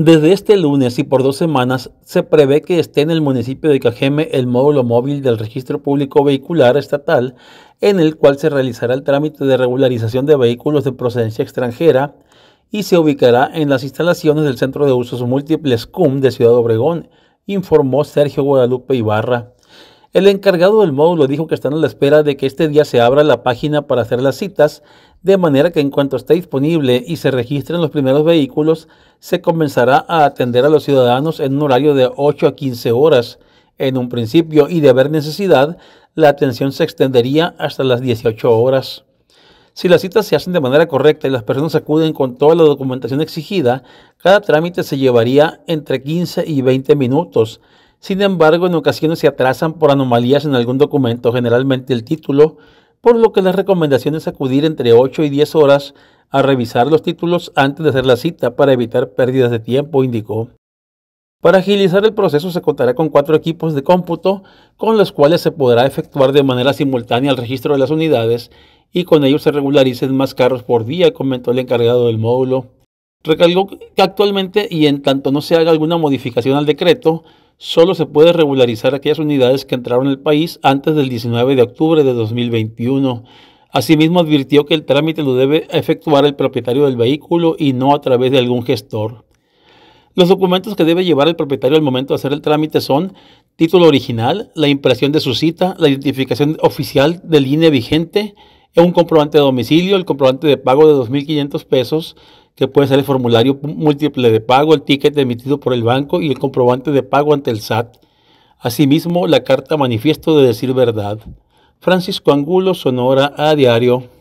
Desde este lunes y por dos semanas se prevé que esté en el municipio de Cajeme el módulo móvil del Registro Público Vehicular Estatal, en el cual se realizará el trámite de regularización de vehículos de procedencia extranjera y se ubicará en las instalaciones del Centro de Usos Múltiples CUM de Ciudad Obregón, informó Sergio Guadalupe Ibarra. El encargado del módulo dijo que están a la espera de que este día se abra la página para hacer las citas, de manera que en cuanto esté disponible y se registren los primeros vehículos, se comenzará a atender a los ciudadanos en un horario de 8 a 15 horas. En un principio y de haber necesidad, la atención se extendería hasta las 18 horas. Si las citas se hacen de manera correcta y las personas acuden con toda la documentación exigida, cada trámite se llevaría entre 15 y 20 minutos. Sin embargo, en ocasiones se atrasan por anomalías en algún documento, generalmente el título, por lo que la recomendación es acudir entre 8 y 10 horas a revisar los títulos antes de hacer la cita para evitar pérdidas de tiempo, indicó. Para agilizar el proceso se contará con cuatro equipos de cómputo con los cuales se podrá efectuar de manera simultánea el registro de las unidades y con ellos se regularicen más carros por día, comentó el encargado del módulo. Recalcó que actualmente y en tanto no se haga alguna modificación al decreto, solo se puede regularizar aquellas unidades que entraron el país antes del 19 de octubre de 2021. Asimismo, advirtió que el trámite lo debe efectuar el propietario del vehículo y no a través de algún gestor. Los documentos que debe llevar el propietario al momento de hacer el trámite son título original, la impresión de su cita, la identificación oficial del INE vigente, un comprobante de domicilio, el comprobante de pago de 2.500 pesos, que puede ser el formulario múltiple de pago, el ticket emitido por el banco y el comprobante de pago ante el SAT. Asimismo, la carta manifiesto de decir verdad. Francisco Angulo, Sonora, a diario.